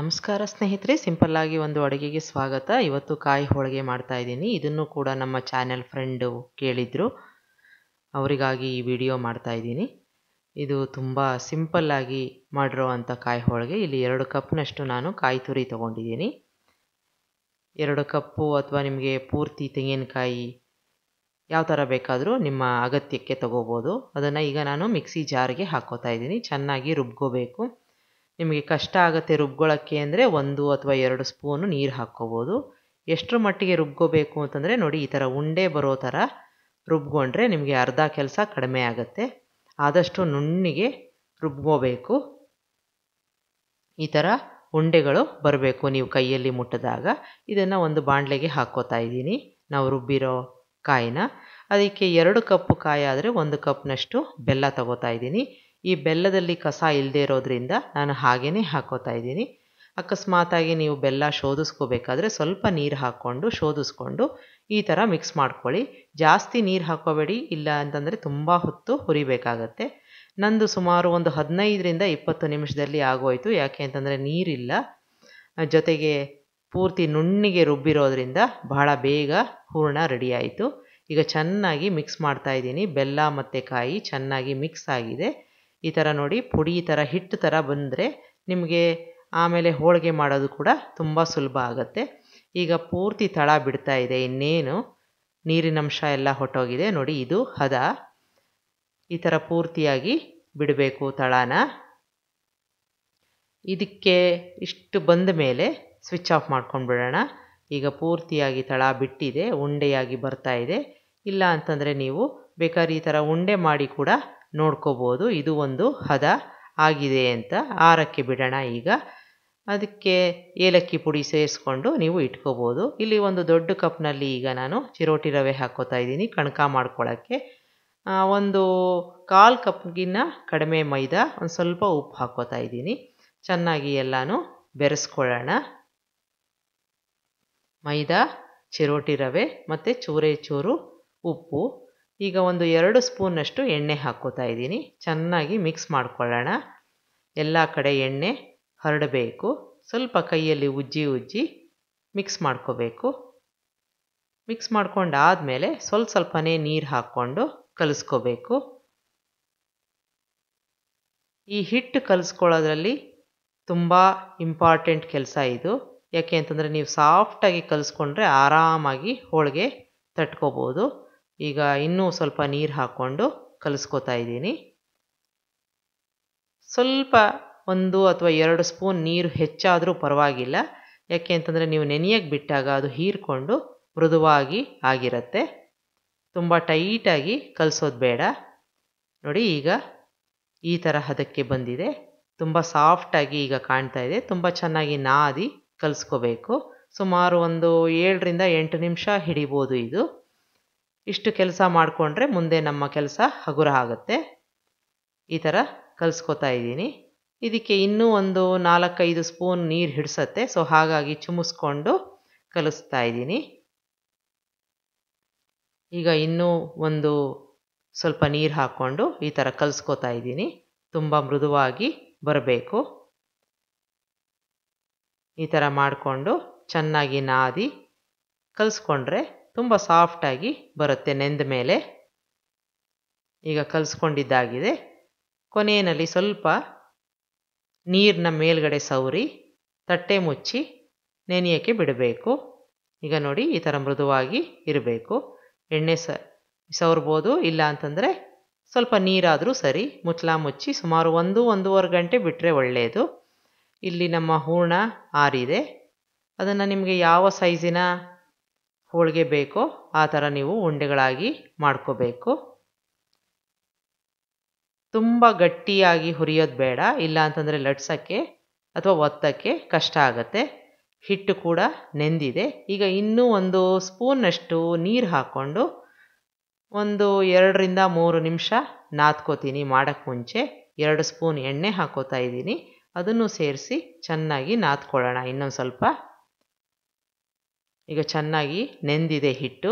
ನಮಸ್ಕಾರ ಸ್ನೇಹಿತರೆ ಸಿಂಪಲ್ ಆಗಿ ಒಂದು ಅಡುಗೆಗೆ ಸ್ವಾಗತ ಇವತ್ತು ಕಾಯಿ ಹೋಳಿಗೆ ಮಾಡ್ತಾ ಇದ್ದೀನಿ ಇದನ್ನು ಕೂಡ ನಮ್ಮ ಚಾನೆಲ್ ಫ್ರೆಂಡು ಕೇಳಿದರು ಅವರಿಗಾಗಿ ಈ ವಿಡಿಯೋ ಮಾಡ್ತಾ ಇದ್ದೀನಿ ಇದು ತುಂಬ ಸಿಂಪಲ್ಲಾಗಿ ಮಾಡಿರೋ ಅಂಥ ಕಾಯಿ ಹೋಳಿಗೆ ಇಲ್ಲಿ ಎರಡು ಕಪ್ನಷ್ಟು ನಾನು ಕಾಯಿ ತುರಿ ತೊಗೊಂಡಿದ್ದೀನಿ ಎರಡು ಕಪ್ಪು ಅಥವಾ ನಿಮಗೆ ಪೂರ್ತಿ ತೆಂಗಿನಕಾಯಿ ಯಾವ ಥರ ಬೇಕಾದರೂ ನಿಮ್ಮ ಅಗತ್ಯಕ್ಕೆ ತಗೋಬೋದು ಅದನ್ನು ಈಗ ನಾನು ಮಿಕ್ಸಿ ಜಾರ್ಗೆ ಹಾಕೋತಾ ಇದ್ದೀನಿ ಚೆನ್ನಾಗಿ ರುಬ್ಕೋಬೇಕು ನಿಮಗೆ ಕಷ್ಟ ಆಗುತ್ತೆ ರುಬ್ಕೊಳ್ಳೋಕ್ಕೆ ಅಂದರೆ ಒಂದು ಅಥವಾ ಎರಡು ಸ್ಪೂನು ನೀರು ಹಾಕ್ಕೋಬೋದು ಎಷ್ಟರ ಮಟ್ಟಿಗೆ ರುಬ್ಕೋಬೇಕು ಅಂತಂದರೆ ನೋಡಿ ಈ ಥರ ಉಂಡೆ ಬರೋ ಥರ ರುಬ್ಕೊಂಡ್ರೆ ನಿಮಗೆ ಅರ್ಧ ಕೆಲಸ ಕಡಿಮೆ ಆಗುತ್ತೆ ಆದಷ್ಟು ನುಣ್ಣಿಗೆ ರುಬ್ಕೋಬೇಕು ಈ ಥರ ಉಂಡೆಗಳು ಬರಬೇಕು ನೀವು ಕೈಯಲ್ಲಿ ಮುಟ್ಟಿದಾಗ ಇದನ್ನು ಒಂದು ಬಾಣಲೆಗೆ ಹಾಕೋತಾ ಇದ್ದೀನಿ ನಾವು ರುಬ್ಬಿರೋ ಕಾಯಿನ ಅದಕ್ಕೆ ಎರಡು ಕಪ್ ಕಾಯಿ ಆದರೆ ಒಂದು ಕಪ್ನಷ್ಟು ಬೆಲ್ಲ ತಗೋತಾ ಇದ್ದೀನಿ ಈ ಬೆಲ್ಲದಲ್ಲಿ ಕಸ ಇಲ್ಲದೆ ಇರೋದ್ರಿಂದ ನಾನು ಹಾಗೇ ಹಾಕೋತಾ ಇದ್ದೀನಿ ಅಕಸ್ಮಾತಾಗಿ ನೀವು ಬೆಲ್ಲ ಶೋಧಿಸ್ಕೋಬೇಕಾದ್ರೆ ಸ್ವಲ್ಪ ನೀರು ಹಾಕ್ಕೊಂಡು ಶೋಧಿಸ್ಕೊಂಡು ಈ ಥರ ಮಿಕ್ಸ್ ಮಾಡ್ಕೊಳ್ಳಿ ಜಾಸ್ತಿ ನೀರು ಹಾಕೋಬೇಡಿ ಇಲ್ಲ ಅಂತಂದರೆ ತುಂಬ ಹೊತ್ತು ಹುರಿಬೇಕಾಗತ್ತೆ ನಂದು ಸುಮಾರು ಒಂದು ಹದಿನೈದರಿಂದ ಇಪ್ಪತ್ತು ನಿಮಿಷದಲ್ಲಿ ಆಗೋಯಿತು ಯಾಕೆ ಅಂತಂದರೆ ನೀರಿಲ್ಲ ಜೊತೆಗೆ ಪೂರ್ತಿ ನುಣ್ಣಿಗೆ ರುಬ್ಬಿರೋದ್ರಿಂದ ಬಹಳ ಬೇಗ ಹೂರಣ ರೆಡಿಯಾಯಿತು ಈಗ ಚೆನ್ನಾಗಿ ಮಿಕ್ಸ್ ಮಾಡ್ತಾ ಇದ್ದೀನಿ ಬೆಲ್ಲ ಮತ್ತು ಕಾಯಿ ಚೆನ್ನಾಗಿ ಮಿಕ್ಸ್ ಆಗಿದೆ ಈ ಥರ ನೋಡಿ ಪುಡಿ ಥರ ಹಿಟ್ಟು ಥರ ಬಂದರೆ ನಿಮಗೆ ಆಮೇಲೆ ಹೋಳಿಗೆ ಮಾಡೋದು ಕೂಡ ತುಂಬ ಸುಲಭ ಆಗುತ್ತೆ ಈಗ ಪೂರ್ತಿ ತಳ ಬಿಡ್ತಾ ಇದೆ ಇನ್ನೇನು ನೀರಿನಂಶ ಎಲ್ಲ ಹೊಟ್ಟೋಗಿದೆ ನೋಡಿ ಇದು ಹದ ಈ ಥರ ಪೂರ್ತಿಯಾಗಿ ಬಿಡಬೇಕು ತಳನ ಇದಕ್ಕೆ ಇಷ್ಟು ಬಂದ ಮೇಲೆ ಸ್ವಿಚ್ ಆಫ್ ಮಾಡ್ಕೊಂಡು ಬಿಡೋಣ ಈಗ ಪೂರ್ತಿಯಾಗಿ ತಳ ಬಿಟ್ಟಿದೆ ಉಂಡೆಯಾಗಿ ಬರ್ತಾ ಇದೆ ಇಲ್ಲ ಅಂತಂದರೆ ನೀವು ಬೇಕಾದ್ರೆ ಈ ಥರ ಉಂಡೆ ಮಾಡಿ ಕೂಡ ನೋಡ್ಕೋಬೋದು ಇದು ಒಂದು ಹದ ಆಗಿದೆ ಅಂತ ಆರಕ್ಕೆ ಬಿಡೋಣ ಈಗ ಅದಕ್ಕೆ ಏಲಕ್ಕಿ ಪುಡಿ ಸೇರಿಸ್ಕೊಂಡು ನೀವು ಇಟ್ಕೋಬೋದು ಇಲ್ಲಿ ಒಂದು ದೊಡ್ಡ ಕಪ್ನಲ್ಲಿ ಈಗ ನಾನು ಚಿರೋಟಿ ರವೆ ಹಾಕೋತಾ ಇದ್ದೀನಿ ಕಣಕ ಮಾಡ್ಕೊಳ್ಳೋಕ್ಕೆ ಒಂದು ಕಾಲು ಕಪ್ಗಿನ್ನ ಕಡಿಮೆ ಮೈದಾ ಒಂದು ಸ್ವಲ್ಪ ಉಪ್ಪು ಹಾಕೋತಾ ಇದ್ದೀನಿ ಚೆನ್ನಾಗಿ ಎಲ್ಲನೂ ಬೆರೆಸ್ಕೊಳ್ಳೋಣ ಮೈದಾ ಚಿರೋಟಿ ರವೆ ಮತ್ತು ಚೂರೇ ಚೂರು ಉಪ್ಪು ಈಗ ಒಂದು ಎರಡು ಸ್ಪೂನಷ್ಟು ಎಣ್ಣೆ ಹಾಕ್ಕೋತಾ ಇದ್ದೀನಿ ಚೆನ್ನಾಗಿ ಮಿಕ್ಸ್ ಮಾಡ್ಕೊಳ್ಳೋಣ ಎಲ್ಲ ಕಡೆ ಎಣ್ಣೆ ಹರಡಬೇಕು ಸ್ವಲ್ಪ ಕೈಯಲ್ಲಿ ಉಜ್ಜಿ ಉಜ್ಜಿ ಮಿಕ್ಸ್ ಮಾಡ್ಕೋಬೇಕು ಮಿಕ್ಸ್ ಮಾಡ್ಕೊಂಡಾದಮೇಲೆ ಸ್ವಲ್ಪ ಸ್ವಲ್ಪನೇ ನೀರು ಹಾಕ್ಕೊಂಡು ಕಲಿಸ್ಕೋಬೇಕು ಈ ಹಿಟ್ಟು ಕಲಿಸ್ಕೊಳ್ಳೋದ್ರಲ್ಲಿ ತುಂಬ ಇಂಪಾರ್ಟೆಂಟ್ ಕೆಲಸ ಇದು ಯಾಕೆ ಅಂತಂದರೆ ನೀವು ಸಾಫ್ಟಾಗಿ ಕಲಿಸ್ಕೊಂಡ್ರೆ ಆರಾಮಾಗಿ ಹೋಳಿಗೆ ತಟ್ಕೋಬೋದು ಈಗ ಇನ್ನೂ ಸ್ವಲ್ಪ ನೀರು ಹಾಕ್ಕೊಂಡು ಕಲಿಸ್ಕೋತಾ ಇದ್ದೀನಿ ಸ್ವಲ್ಪ ಒಂದು ಅಥವಾ ಎರಡು ಸ್ಪೂನ್ ನೀರು ಹೆಚ್ಚಾದರೂ ಪರವಾಗಿಲ್ಲ ಯಾಕೆ ಅಂತಂದರೆ ನೀವು ನೆನೆಯಕ್ಕೆ ಬಿಟ್ಟಾಗ ಅದು ಹೀರ್ಕೊಂಡು ಮೃದುವಾಗಿ ಆಗಿರುತ್ತೆ ತುಂಬ ಟೈಟಾಗಿ ಕಲಿಸೋದು ಬೇಡ ನೋಡಿ ಈಗ ಈ ಥರ ಹದಕ್ಕೆ ಬಂದಿದೆ ತುಂಬ ಸಾಫ್ಟಾಗಿ ಈಗ ಕಾಣ್ತಾ ಇದೆ ತುಂಬ ಚೆನ್ನಾಗಿ ನಾದಿ ಕಲಿಸ್ಕೋಬೇಕು ಸುಮಾರು ಒಂದು ಏಳರಿಂದ ಎಂಟು ನಿಮಿಷ ಹಿಡಿಬೋದು ಇದು ಇಷ್ಟು ಕೆಲಸ ಮಾಡಿಕೊಂಡ್ರೆ ಮುಂದೆ ನಮ್ಮ ಕೆಲಸ ಹಗುರ ಆಗುತ್ತೆ ಈ ಥರ ಕಲಿಸ್ಕೋತಾ ಇದ್ದೀನಿ ಇದಕ್ಕೆ ಇನ್ನೂ ಒಂದು ನಾಲ್ಕೈದು ಸ್ಪೂನ್ ನೀರು ಹಿಡಿಸತ್ತೆ ಸೊ ಹಾಗಾಗಿ ಚುಮಿಸ್ಕೊಂಡು ಕಲಿಸ್ತಾ ಇದ್ದೀನಿ ಈಗ ಇನ್ನೂ ಒಂದು ಸ್ವಲ್ಪ ನೀರು ಹಾಕ್ಕೊಂಡು ಈ ಥರ ಕಲಿಸ್ಕೋತಾ ಇದ್ದೀನಿ ತುಂಬ ಮೃದುವಾಗಿ ಬರಬೇಕು ಈ ಥರ ಮಾಡಿಕೊಂಡು ಚೆನ್ನಾಗಿ ನಾದಿ ಕಲಿಸ್ಕೊಂಡ್ರೆ ತುಂಬ ಸಾಫ್ಟಾಗಿ ಬರುತ್ತೆ ನೆಂದ ಮೇಲೆ ಈಗ ಕಲಿಸ್ಕೊಂಡಿದ್ದಾಗಿದೆ ಕೊನೆಯಲ್ಲಿ ಸ್ವಲ್ಪ ನೀರಿನ ಮೇಲ್ಗಡೆ ಸವರಿ ತಟ್ಟೆ ಮುಚ್ಚಿ ನೆನೆಯೋಕ್ಕೆ ಬಿಡಬೇಕು ಈಗ ನೋಡಿ ಈ ಥರ ಮೃದುವಾಗಿ ಇರಬೇಕು ಎಣ್ಣೆ ಸ ಸವರ್ಬೋದು ಇಲ್ಲ ಅಂತಂದರೆ ಸ್ವಲ್ಪ ನೀರಾದರೂ ಸರಿ ಮುಚ್ಚಲ ಮುಚ್ಚಿ ಸುಮಾರು ಒಂದು ಒಂದೂವರೆ ಗಂಟೆ ಬಿಟ್ಟರೆ ಒಳ್ಳೆಯದು ಇಲ್ಲಿ ನಮ್ಮ ಹೂರ್ಣ ಆರಿದೆ ಅದನ್ನು ನಿಮಗೆ ಯಾವ ಸೈಜಿನ ಹೋಳಿಗೆ ಬೇಕೋ ಆ ಥರ ನೀವು ಉಂಡೆಗಳಾಗಿ ಮಾಡ್ಕೋಬೇಕು ತುಂಬ ಗಟ್ಟಿಯಾಗಿ ಹುರಿಯೋದು ಬೇಡ ಇಲ್ಲ ಅಂತಂದರೆ ಲಟ್ಸೋಕ್ಕೆ ಅಥವಾ ಒತ್ತಕ್ಕೆ ಕಷ್ಟ ಆಗುತ್ತೆ ಹಿಟ್ಟು ಕೂಡ ನೆಂದಿದೆ ಈಗ ಇನ್ನೂ ಒಂದು ಸ್ಪೂನಷ್ಟು ನೀರು ಹಾಕ್ಕೊಂಡು ಒಂದು ಎರಡರಿಂದ ಮೂರು ನಿಮಿಷ ನಾದ್ಕೋತೀನಿ ಮಾಡೋಕ್ಕೆ ಮುಂಚೆ ಎರಡು ಸ್ಪೂನ್ ಎಣ್ಣೆ ಹಾಕೋತಾ ಇದ್ದೀನಿ ಅದನ್ನು ಸೇರಿಸಿ ಚೆನ್ನಾಗಿ ನಾದ್ಕೊಳ್ಳೋಣ ಇನ್ನೊಂದು ಸ್ವಲ್ಪ ಈಗ ಚೆನ್ನಾಗಿ ನೆಂದಿದೆ ಹಿಟ್ಟು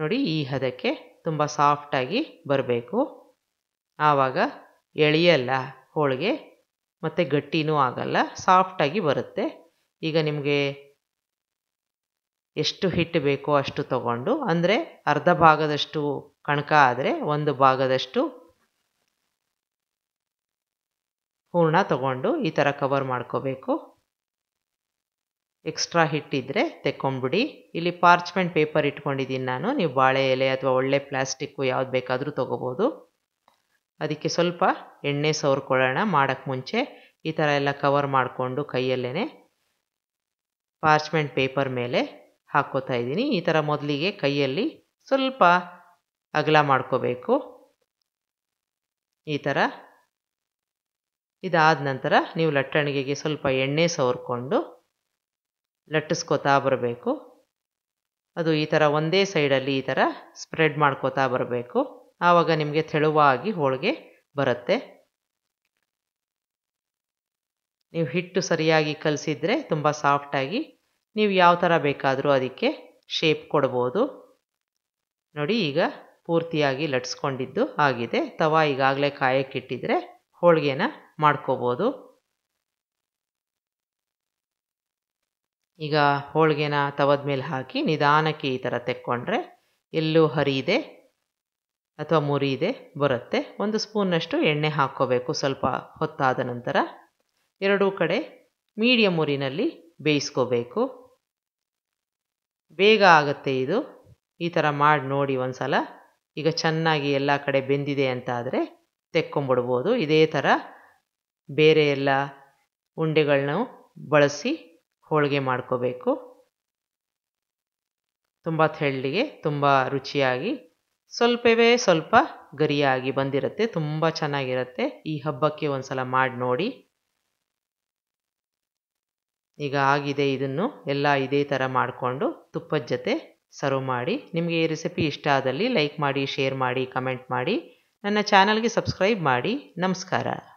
ನೋಡಿ ಈ ಹದಕ್ಕೆ ತುಂಬ ಸಾಫ್ಟಾಗಿ ಬರಬೇಕು ಆವಾಗ ಎಳೆಯಲ್ಲ ಹೋಳಿಗೆ ಮತ್ತು ಗಟ್ಟಿನೂ ಆಗಲ್ಲ ಸಾಫ್ಟಾಗಿ ಬರುತ್ತೆ ಈಗ ನಿಮಗೆ ಎಷ್ಟು ಹಿಟ್ಟು ಬೇಕೋ ಅಷ್ಟು ತಗೊಂಡು ಅಂದರೆ ಅರ್ಧ ಭಾಗದಷ್ಟು ಕಣಕ ಆದರೆ ಒಂದು ಭಾಗದಷ್ಟು ಹೂರ್ಣ ತಗೊಂಡು ಈ ಥರ ಕವರ್ ಮಾಡ್ಕೋಬೇಕು ಎಕ್ಸ್ಟ್ರಾ ಹಿಟ್ಟಿದ್ರೆ ತೆಕ್ಕೊಂಡ್ಬಿಡಿ ಇಲ್ಲಿ ಪಾರ್ಚ್ಮೆಂಟ್ ಪೇಪರ್ ಇಟ್ಕೊಂಡಿದ್ದೀನಿ ನಾನು ನೀವು ಬಾಳೆ ಎಲೆ ಅಥವಾ ಒಳ್ಳೆ ಪ್ಲಾಸ್ಟಿಕ್ಕು ಯಾವ್ದು ಬೇಕಾದರೂ ತೊಗೋಬೋದು ಅದಕ್ಕೆ ಸ್ವಲ್ಪ ಎಣ್ಣೆ ಸವರ್ಕೊಳ್ಳೋಣ ಮಾಡೋಕ್ಕೆ ಮುಂಚೆ ಈ ಥರ ಎಲ್ಲ ಕವರ್ ಮಾಡಿಕೊಂಡು ಕೈಯಲ್ಲೇ ಪಾರ್ಚ್ಮೆಂಟ್ ಪೇಪರ್ ಮೇಲೆ ಹಾಕ್ಕೋತಾ ಇದ್ದೀನಿ ಈ ಥರ ಮೊದಲಿಗೆ ಕೈಯಲ್ಲಿ ಸ್ವಲ್ಪ ಅಗಲ ಮಾಡ್ಕೋಬೇಕು ಈ ಥರ ಇದಾದ ನಂತರ ನೀವು ಲಟ್ಟಣಿಗೆಗೆ ಸ್ವಲ್ಪ ಎಣ್ಣೆ ಸವರ್ಕೊಂಡು ಲಟ್ಟಿಸ್ಕೋತಾ ಬರಬೇಕು ಅದು ಈ ಥರ ಒಂದೇ ಸೈಡಲ್ಲಿ ಈ ಥರ ಸ್ಪ್ರೆಡ್ ಮಾಡ್ಕೋತಾ ಬರಬೇಕು ಆವಾಗ ನಿಮಗೆ ತೆಳುವಾಗಿ ಹೋಳಿಗೆ ಬರುತ್ತೆ ನೀವು ಹಿಟ್ಟು ಸರಿಯಾಗಿ ಕಲಸಿದ್ರೆ ತುಂಬ ಸಾಫ್ಟಾಗಿ ನೀವು ಯಾವ ಥರ ಬೇಕಾದರೂ ಅದಕ್ಕೆ ಶೇಪ್ ಕೊಡ್ಬೋದು ನೋಡಿ ಈಗ ಪೂರ್ತಿಯಾಗಿ ಲಟ್ಸ್ಕೊಂಡಿದ್ದು ಆಗಿದೆ ತವಾ ಈಗಾಗಲೇ ಕಾಯಕ್ಕಿಟ್ಟಿದ್ರೆ ಹೋಳಿಗೆನ ಮಾಡ್ಕೋಬೋದು ಈಗ ಹೋಳಿಗೆನ ತವದ ಮೇಲೆ ಹಾಕಿ ನಿಧಾನಕ್ಕೆ ಈ ಥರ ತೆಕ್ಕೊಂಡ್ರೆ ಎಲ್ಲೂ ಇದೆ ಅಥವಾ ಮುರಿಯಿದೆ ಬರುತ್ತೆ ಒಂದು ಸ್ಪೂನಷ್ಟು ಎಣ್ಣೆ ಹಾಕ್ಕೋಬೇಕು ಸ್ವಲ್ಪ ಹೊತ್ತಾದ ನಂತರ ಎರಡೂ ಕಡೆ ಮೀಡಿಯಮ್ ಉರಿನಲ್ಲಿ ಬೇಯಿಸ್ಕೋಬೇಕು ಬೇಗ ಆಗುತ್ತೆ ಇದು ಈ ಥರ ಮಾಡಿ ನೋಡಿ ಒಂದು ಸಲ ಈಗ ಚೆನ್ನಾಗಿ ಎಲ್ಲ ಕಡೆ ಬೆಂದಿದೆ ಅಂತ ತೆಕ್ಕೊಂಬಿಡ್ಬೋದು ಇದೇ ಥರ ಬೇರೆ ಎಲ್ಲ ಉಂಡೆಗಳನ್ನೂ ಬಳಸಿ ಹೋಳಿಗೆ ಮಾಡ್ಕೋಬೇಕು ತುಂಬ ತೆಳ್ಳಿಗೆ ತುಂಬ ರುಚಿಯಾಗಿ ಸ್ವಲ್ಪವೇ ಸ್ವಲ್ಪ ಗರಿಯಾಗಿ ಬಂದಿರುತ್ತೆ ತುಂಬ ಚೆನ್ನಾಗಿರುತ್ತೆ ಈ ಹಬ್ಬಕ್ಕೆ ಒಂದು ಸಲ ಮಾಡಿ ನೋಡಿ ಈಗ ಆಗಿದೆ ಇದನ್ನು ಎಲ್ಲ ಇದೇ ಥರ ಮಾಡಿಕೊಂಡು ತುಪ್ಪದ ಜೊತೆ ಸರ್ವ್ ಮಾಡಿ ನಿಮಗೆ ಈ ರೆಸಿಪಿ ಇಷ್ಟ ಆದಲ್ಲಿ ಲೈಕ್ ಮಾಡಿ ಶೇರ್ ಮಾಡಿ ಕಮೆಂಟ್ ಮಾಡಿ ನನ್ನ ಚಾನಲ್ಗೆ ಸಬ್ಸ್ಕ್ರೈಬ್ ಮಾಡಿ ನಮಸ್ಕಾರ